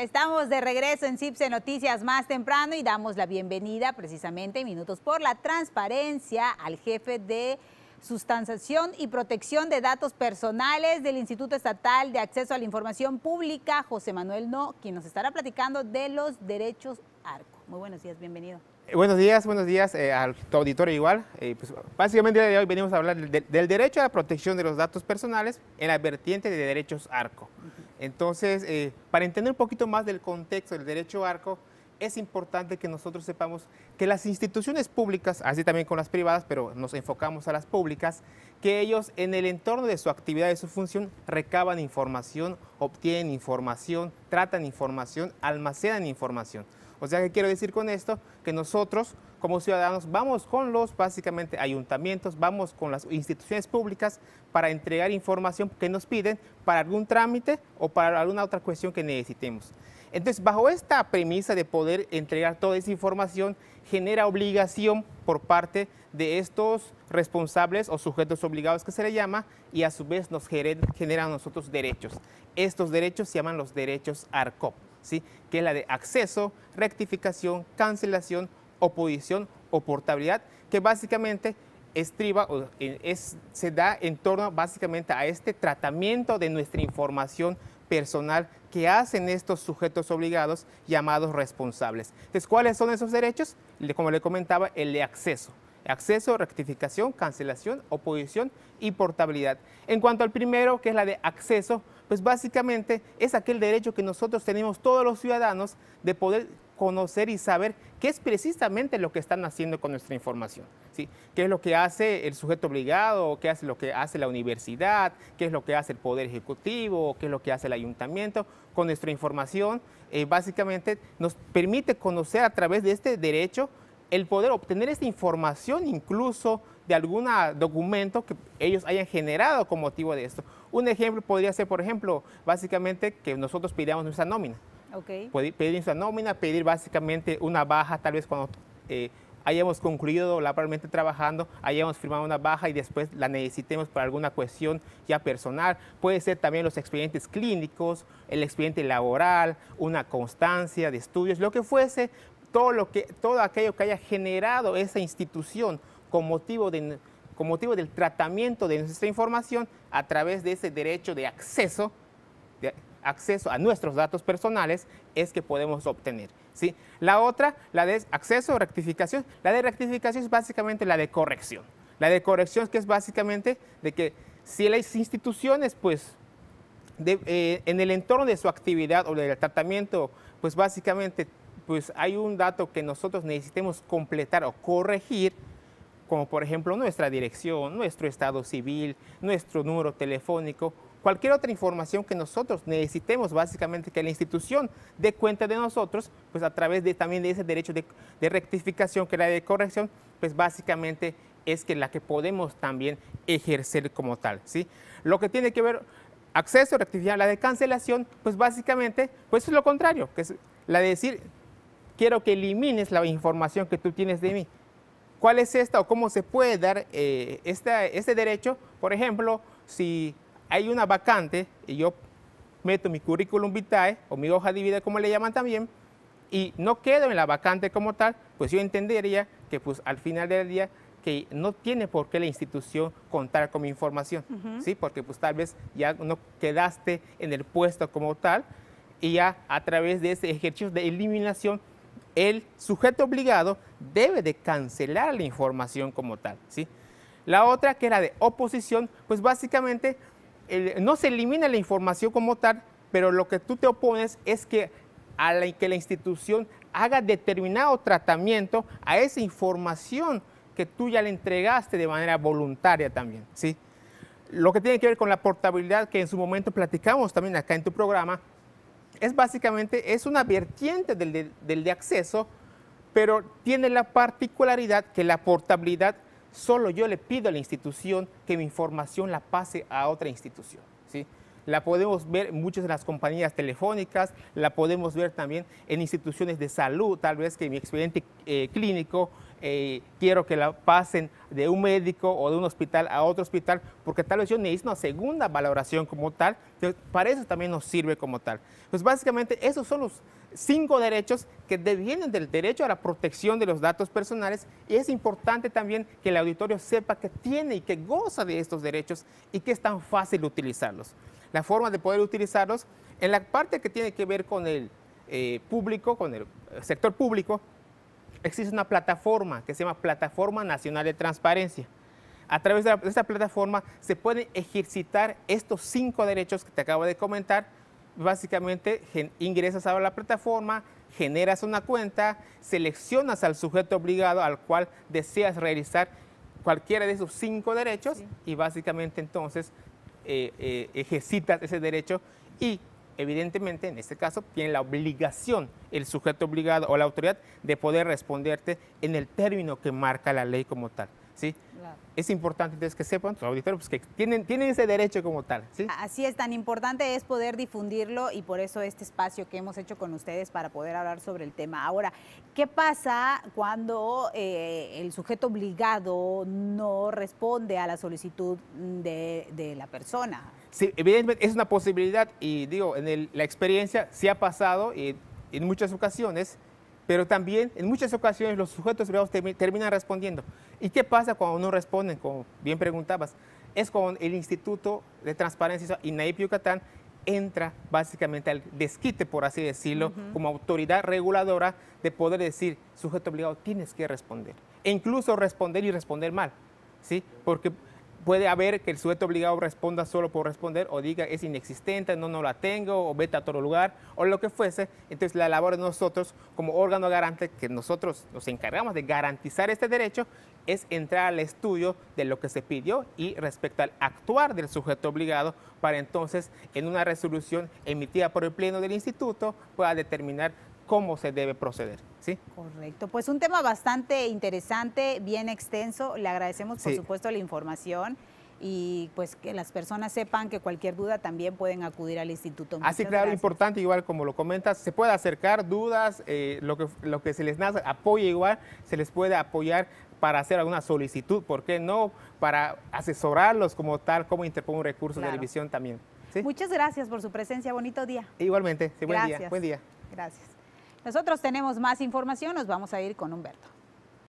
Estamos de regreso en CIPSE Noticias más temprano y damos la bienvenida precisamente en minutos por la transparencia al jefe de sustanciación y protección de datos personales del Instituto Estatal de Acceso a la Información Pública, José Manuel No, quien nos estará platicando de los derechos ARCO. Muy buenos días, bienvenido. Buenos días, buenos días eh, al tu auditorio igual. Eh, pues, básicamente el día de hoy venimos a hablar del derecho a la protección de los datos personales en la vertiente de derechos ARCO. Entonces, eh, para entender un poquito más del contexto del derecho ARCO, es importante que nosotros sepamos que las instituciones públicas, así también con las privadas, pero nos enfocamos a las públicas, que ellos en el entorno de su actividad, de su función, recaban información, obtienen información, tratan información, almacenan información. O sea, ¿qué quiero decir con esto? Que nosotros como ciudadanos vamos con los básicamente ayuntamientos, vamos con las instituciones públicas para entregar información que nos piden para algún trámite o para alguna otra cuestión que necesitemos. Entonces, bajo esta premisa de poder entregar toda esa información, genera obligación por parte de estos responsables o sujetos obligados que se le llama y a su vez nos generan a nosotros derechos. Estos derechos se llaman los derechos ARCOP. ¿sí? que es la de acceso, rectificación, cancelación, oposición o portabilidad, que básicamente estriba o eh, se da en torno básicamente a este tratamiento de nuestra información personal que hacen estos sujetos obligados llamados responsables. Entonces, ¿cuáles son esos derechos? Como le comentaba, el de acceso. Acceso, rectificación, cancelación, oposición y portabilidad. En cuanto al primero, que es la de acceso, pues básicamente es aquel derecho que nosotros tenemos todos los ciudadanos de poder conocer y saber qué es precisamente lo que están haciendo con nuestra información, ¿sí? qué es lo que hace el sujeto obligado, qué hace lo que hace la universidad, qué es lo que hace el Poder Ejecutivo, qué es lo que hace el ayuntamiento. Con nuestra información, eh, básicamente nos permite conocer a través de este derecho el poder obtener esta información incluso de algún documento que ellos hayan generado con motivo de esto. Un ejemplo podría ser, por ejemplo, básicamente que nosotros pidamos nuestra nómina. Okay. Pedir nuestra nómina, pedir básicamente una baja, tal vez cuando eh, hayamos concluido laboralmente trabajando, hayamos firmado una baja y después la necesitemos para alguna cuestión ya personal. Puede ser también los expedientes clínicos, el expediente laboral, una constancia de estudios, lo que fuese todo, lo que, todo aquello que haya generado esa institución con motivo, de, motivo del tratamiento de nuestra información a través de ese derecho de acceso, de acceso a nuestros datos personales, es que podemos obtener. ¿sí? La otra, la de acceso, o rectificación. La de rectificación es básicamente la de corrección. La de corrección que es básicamente de que si las instituciones, pues, eh, en el entorno de su actividad o del tratamiento, pues básicamente pues hay un dato que nosotros necesitemos completar o corregir, como por ejemplo nuestra dirección, nuestro estado civil, nuestro número telefónico, cualquier otra información que nosotros necesitemos, básicamente que la institución dé cuenta de nosotros, pues a través de, también de ese derecho de, rectificación, que la de corrección, pues básicamente es que la que podemos también ejercer como tal, ¿sí? Lo que tiene que ver acceso, rectificar la de cancelación, pues básicamente, pues es lo contrario, que es la de decir quiero que elimines la información que tú tienes de mí. ¿Cuál es esta o cómo se puede dar eh, este derecho? Por ejemplo, si hay una vacante y yo meto mi currículum vitae o mi hoja de vida, como le llaman también, y no quedo en la vacante como tal, pues yo entendería que pues, al final del día que no tiene por qué la institución contar con mi información, ¿sí? Porque pues tal vez ya no quedaste en el puesto como tal y ya a través de ese ejercicio de eliminación el sujeto obligado debe de cancelar la información como tal, ¿sí? La otra, que era de oposición, pues básicamente no se elimina la información como tal, pero lo que tú te opones es que a la que la institución haga determinado tratamiento a esa información que tú ya le entregaste de manera voluntaria también, ¿sí? Lo que tiene que ver con la portabilidad que en su momento platicamos también acá en tu programa, es básicamente es una vertiente del de, acceso, pero tiene la particularidad que la portabilidad solo yo le pido a la institución que mi información la pase a otra institución. ¿sí? La podemos ver en muchas de las compañías telefónicas, la podemos ver también en instituciones de salud, tal vez que mi expediente eh, clínico eh, quiero que la pasen de un médico o de un hospital a otro hospital, porque tal vez yo necesito una segunda valoración como tal, pero para eso también nos sirve como tal. Pues básicamente esos son los cinco derechos que devienen del derecho a la protección de los datos personales y es importante también que el auditorio sepa que tiene y que goza de estos derechos y que es tan fácil utilizarlos. La forma de poder utilizarlos en la parte que tiene que ver con el eh, público, con el sector público, existe una plataforma que se llama Plataforma Nacional de Transparencia. A través de, esta plataforma se pueden ejercitar estos cinco derechos que te acabo de comentar. Básicamente ingresas a la plataforma, generas una cuenta, seleccionas al sujeto obligado al cual deseas realizar cualquiera de esos cinco derechos y básicamente entonces eh, eh, ejercitas ese derecho y evidentemente en este caso tiene la obligación, el sujeto obligado o la autoridad de poder responderte en el término que marca la ley como tal. Es importante que sepan los auditores pues, que tienen, tienen ese derecho como tal, Así es, tan importante es poder difundirlo y por eso este espacio que hemos hecho con ustedes para poder hablar sobre el tema. Ahora, ¿qué pasa cuando eh, el sujeto obligado no responde a la solicitud de, la persona? Sí, evidentemente es una posibilidad y digo, en la experiencia sí ha pasado y en muchas ocasiones pero también en muchas ocasiones los sujetos obligados terminan respondiendo. ¿Y qué pasa cuando no responden? Como bien preguntabas, es cuando el Instituto de Transparencia INAIP Yucatán entra básicamente al desquite, por así decirlo, como autoridad reguladora de poder decir, sujeto obligado, tienes que responder. E incluso responder y responder mal, ¿sí? Porque puede haber que el sujeto obligado responda solo por responder o diga es inexistente, no, no la tengo o vete a otro lugar o lo que fuese. Entonces la labor de nosotros como órgano garante que nosotros nos encargamos de garantizar este derecho es entrar al estudio de lo que se pidió y respecto al actuar del sujeto obligado para entonces en una resolución emitida por el Pleno del Instituto pueda determinar cómo se debe proceder. ¿sí? Correcto, pues un tema bastante interesante, bien extenso. Le agradecemos por supuesto la información y pues que las personas sepan que cualquier duda también pueden acudir al instituto. Así ah, claro, importante igual como lo comentas, se puede acercar dudas, eh, lo, que, lo que se les nace, apoyo igual, se les puede apoyar para hacer alguna solicitud, ¿por qué no? Para asesorarlos como tal, cómo interponer un recurso de revisión también. Muchas gracias por su presencia, bonito día. Igualmente, buen día. Buen día. Gracias. Nosotros tenemos más información, nos vamos a ir con Humberto.